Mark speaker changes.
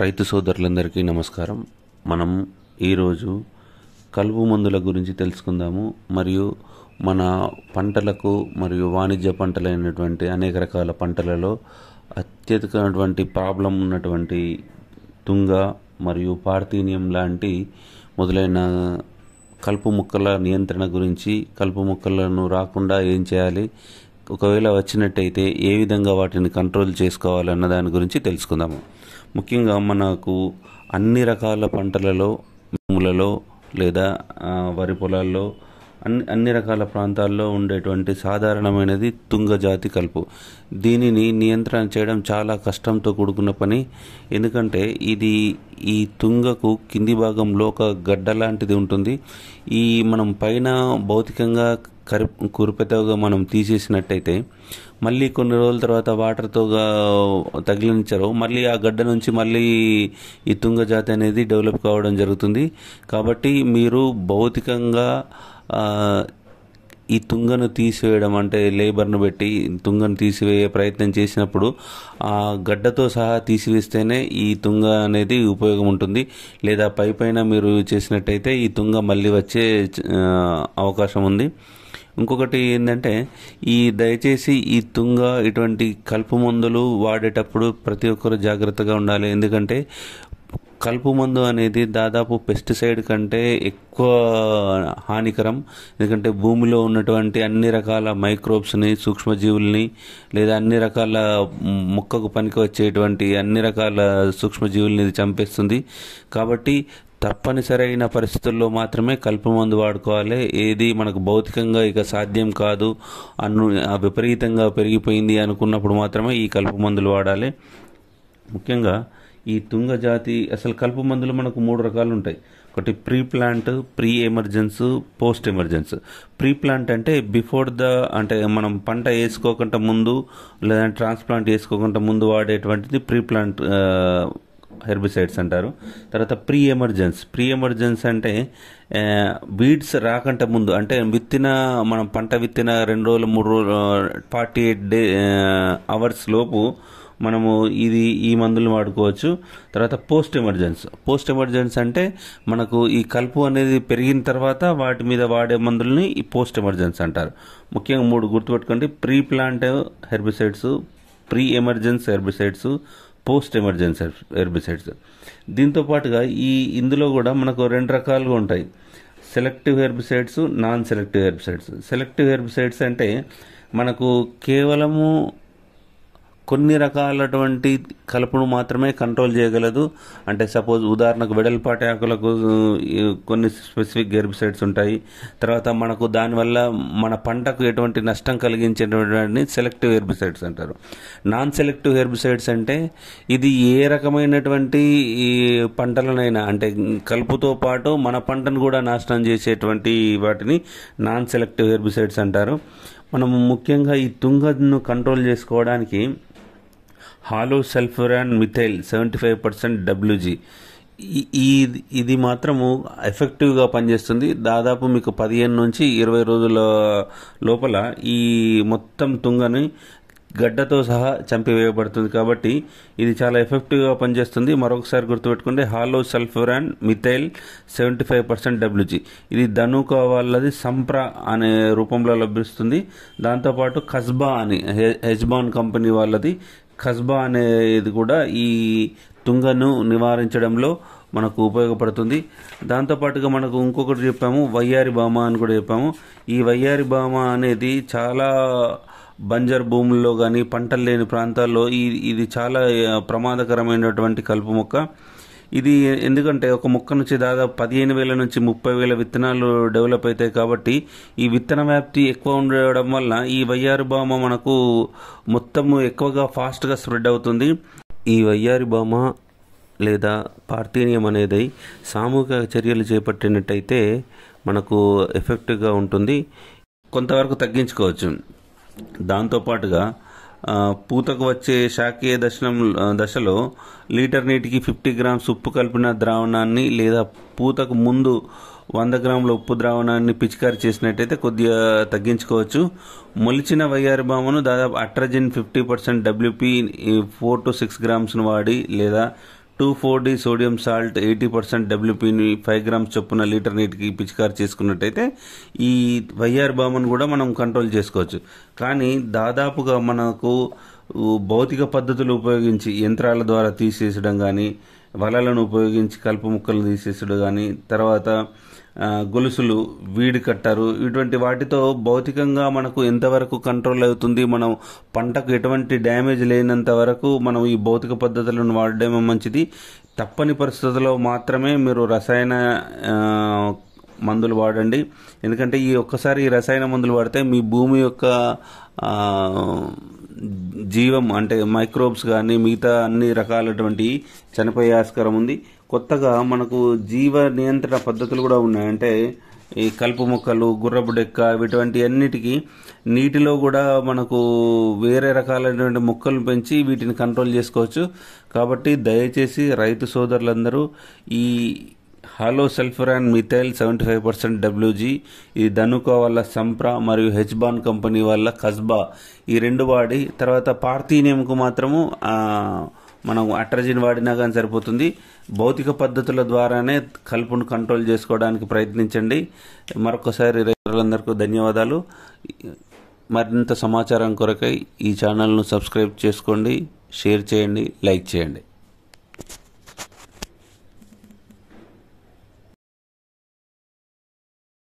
Speaker 1: రైతు సోదరులందరికీ నమస్కారం మనం ఈరోజు కలుపు మందుల గురించి తెలుసుకుందాము మరియు మన పంటలకు మరియు వాణిజ్య పంటలైనటువంటి అనేక రకాల పంటలలో అత్యధికమైనటువంటి ప్రాబ్లం ఉన్నటువంటి తుంగ మరియు పార్థీనియం లాంటి మొదలైన కలుపు మొక్కల నియంత్రణ గురించి కలుపు మొక్కలను రాకుండా ఏం చేయాలి ఒకవేళ వచ్చినట్టయితే ఏ విధంగా వాటిని కంట్రోల్ చేసుకోవాలన్న దాని గురించి తెలుసుకుందాము ముఖ్యంగా మనకు అన్ని రకాల పంటలలో భూములలో లేదా వరి పొలాల్లో అన్ని అన్ని రకాల ప్రాంతాల్లో ఉండేటువంటి సాధారణమైనది తుంగజాతి కలుపు దీనిని నియంత్రణ చేయడం చాలా కష్టంతో కూడుకున్న పని ఎందుకంటే ఇది ఈ తుంగకు కింది భాగంలో ఒక గడ్డ లాంటిది ఉంటుంది ఈ మనం పైన భౌతికంగా కరి కురిపెతగా మనం తీసేసినట్టయితే మళ్ళీ కొన్ని రోజుల తర్వాత వాటర్తో తగిలించరు మళ్ళీ ఆ గడ్డ నుంచి మళ్ళీ ఈ తుంగ జాతి అనేది డెవలప్ కావడం జరుగుతుంది కాబట్టి మీరు భౌతికంగా ఈ తుంగను తీసివేయడం అంటే లేబర్ను పెట్టి తుంగను తీసివేయే ప్రయత్నం చేసినప్పుడు ఆ గడ్డతో సహా తీసివేస్తేనే ఈ తుంగ అనేది ఉపయోగం ఉంటుంది లేదా పై మీరు చేసినట్టయితే ఈ తుంగ మళ్ళీ వచ్చే అవకాశం ఉంది ఇంకొకటి ఏంటంటే ఈ దయచేసి ఈ తుంగ ఇటువంటి కలుపు మందులు వాడేటప్పుడు ప్రతి ఒక్కరు జాగ్రత్తగా ఉండాలి ఎందుకంటే కలుపు మందు అనేది దాదాపు పెస్టిసైడ్ కంటే ఎక్కువ హానికరం ఎందుకంటే భూమిలో ఉన్నటువంటి అన్ని రకాల మైక్రోబ్స్ని సూక్ష్మజీవుల్ని లేదా అన్ని రకాల మొక్కకు పనికి వచ్చేటువంటి అన్ని రకాల సూక్ష్మజీవుల్ని ఇది చంపేస్తుంది కాబట్టి తప్పనిసరైన పరిస్థితుల్లో మాత్రమే కల్పమందు వాడుకోవాలి ఏది మనకు భౌతికంగా ఇక సాధ్యం కాదు అను విపరీతంగా పెరిగిపోయింది అనుకున్నప్పుడు మాత్రమే ఈ కలుపు మందులు వాడాలి ముఖ్యంగా ఈ తుంగ జాతి అసలు కలుపు మందులు మనకు మూడు రకాలు ఉంటాయి ఒకటి pre plant pre emergence post emergence pre plant అంటే బిఫోర్ ద అంటే మనం పంట వేసుకోకుండా ముందు లేదంటే ట్రాన్స్ప్లాంట్ వేసుకోకుండా ముందు వాడేటువంటిది ప్రీ ప్లాంట్ హెర్బిసైడ్స్ అంటారు తర్వాత ప్రీ ఎమర్జెన్స్ ప్రీ ఎమర్జెన్స్ అంటే బీడ్స్ రాకంటే ముందు అంటే విత్తిన మనం పంట విత్తిన రెండు రోజులు మూడు రోజులు ఫార్టీ ఎయిట్ డే అవర్స్ లోపు మనము ఇది ఈ మందులు వాడుకోవచ్చు తర్వాత పోస్ట్ ఎమర్జెన్స్ పోస్ట్ ఎమర్జెన్స్ అంటే మనకు ఈ కలుపు అనేది పెరిగిన తర్వాత వాటి మీద వాడే మందులని ఈ పోస్ట్ ఎమర్జెన్స్ అంటారు ముఖ్యంగా మూడు గుర్తుపెట్టుకోండి pre plant herbicides pre emergence herbicides post emergency herbicides దీంతో పాటుగా ఈ ఇందులో కూడా మనకు రెండు రకాలుగా ఉంటాయి selective herbicides non selective herbicides selective herbicides అంటే మనకు కేవలము కొన్ని రకాలటువంటి కలుపును మాత్రమే కంట్రోల్ చేయగలదు అంటే సపోజ్ ఉదాహరణకు వెడల్పాటి ఆకులకు కొన్ని స్పెసిఫిక్ గెర్బిసైడ్స్ ఉంటాయి తర్వాత మనకు దానివల్ల మన పంటకు ఎటువంటి నష్టం కలిగించేటువంటి సెలెక్టివ్ హెర్బిసైడ్స్ అంటారు నాన్ సెలెక్టివ్ హెర్బిసైడ్స్ అంటే ఇది ఏ రకమైనటువంటి ఈ పంటలనైనా అంటే కలుపుతో పాటు మన పంటను కూడా నాశనం చేసేటువంటి వాటిని నాన్ సెలెక్టివ్ హెర్బిసైడ్స్ అంటారు మనం ముఖ్యంగా ఈ తుంగను కంట్రోల్ చేసుకోవడానికి halo and methyl seventy five percent WG ఈ ఇది మాత్రము ఎఫెక్టివ్గా పనిచేస్తుంది దాదాపు మీకు పదిహేను నుంచి ఇరవై రోజుల లోపల ఈ మొత్తం తుంగని గడ్డతో సహా చంపివేయబడుతుంది కాబట్టి ఇది చాలా ఎఫెక్టివ్గా పనిచేస్తుంది మరొకసారి గుర్తుపెట్టుకుంటే halo and methyl seventy five percent WG ఇది ధనుక వాళ్ళది సంప్రా అనే రూపంలో లభిస్తుంది దాంతోపాటు కస్బా అని హెజ్బాన్ కంపెనీ వాళ్ళది ఖస్బా అనేది కూడా ఈ తుంగను నివారించడంలో మనకు ఉపయోగపడుతుంది దాంతోపాటుగా మనకు ఇంకొకటి చెప్పాము వయ్యారి భామ అని కూడా చెప్పాము ఈ వయ్యారి భామ అనేది చాలా బంజర్ భూముల్లో కానీ పంటలు లేని ప్రాంతాల్లో ఇది చాలా ప్రమాదకరమైనటువంటి కలుపు మొక్క ఇది ఎందుకంటే ఒక మొక్క నుంచి దాదాపు పదిహేను వేల నుంచి ముప్పై వేల విత్తనాలు డెవలప్ అవుతాయి కాబట్టి ఈ విత్తన వ్యాప్తి ఎక్కువ ఉండడం వల్ల ఈ వయ్యారు భామ మనకు మొత్తము ఎక్కువగా ఫాస్ట్గా స్ప్రెడ్ అవుతుంది ఈ వయ్యారు భామ లేదా పార్థీనియం అనేది సామూహిక చర్యలు చేపట్టినట్టయితే మనకు ఎఫెక్టివ్గా ఉంటుంది కొంతవరకు తగ్గించుకోవచ్చు దాంతోపాటుగా పూతకు వచ్చే శాఖీయ దశలం దశలో లీటర్ నీటికి ఫిఫ్టీ గ్రామ్స్ ఉప్పు కలిపిన ద్రావణాన్ని లేదా పూతకు ముందు వంద గ్రాముల ఉప్పు ద్రావణాన్ని పిచికారి చేసినట్టయితే కొద్దిగా తగ్గించుకోవచ్చు మొలిచిన వైఆర్ బామును దాదాపు atrazine fifty percent WP four to six గ్రామ్స్ను వాడి లేదా two four D sodium salt eighty percent డబ్ల్యూపీని ఫైవ్ గ్రామ్స్ చొప్పున లీటర్ నీటికి పిచికారు చేసుకున్నట్టయితే ఈ వైఆర్ బామ్ను కూడా మనం కంట్రోల్ చేసుకోవచ్చు కానీ దాదాపుగా మనకు భౌతిక పద్ధతులు ఉపయోగించి యంత్రాల ద్వారా తీసేసడం కానీ వలలను ఉపయోగించి కలుపు ముక్కలను తీసేసడం కానీ తర్వాత గొలుసులు వీడి కట్టారు ఇటువంటి వాటితో భౌతికంగా మనకు ఎంతవరకు కంట్రోల్ అవుతుంది మనం పంటకు ఎటువంటి డ్యామేజ్ లేనంత వరకు మనం ఈ భౌతిక పద్ధతులను వాడడమే మంచిది తప్పని పరిస్థితుల్లో మాత్రమే మీరు రసాయన మందులు వాడండి ఎందుకంటే ఈ ఒక్కసారి ఈ రసాయన మందులు వాడితే మీ భూమి యొక్క జీవం అంటే మైక్రోబ్స్ కానీ మిగతా అన్ని రకాలటువంటి చనిపోయే ఆస్కారం ఉంది కొత్తగా మనకు జీవ నియంత్రణ పద్ధతులు కూడా ఉన్నాయంటే ఈ కలుపు మొక్కలు డెక్క ఇటువంటి అన్నిటికీ నీటిలో కూడా మనకు వేరే రకాలైనటువంటి మొక్కలు పెంచి వీటిని కంట్రోల్ చేసుకోవచ్చు కాబట్టి దయచేసి రైతు సోదరులందరూ ఈ halo sulfuron methyl seventy five percent WG ఇది ధనుకా వల్ల సంప్రా మరియు హెచ్బాన్ కంపెనీ వల్ల కస్బా ఈ రెండు వాడి తర్వాత పార్థీనియంకు మాత్రము మనం అట్రజిన్ వాడినా కానీ సరిపోతుంది భౌతిక పద్ధతుల ద్వారానే కలుపును కంట్రోల్ చేసుకోవడానికి ప్రయత్నించండి మరొకసారి రైతులందరికీ ధన్యవాదాలు మరింత సమాచారం కొరకై ఈ ఛానల్ను సబ్స్క్రైబ్ చేసుకోండి షేర్ చేయండి లైక్ చేయండి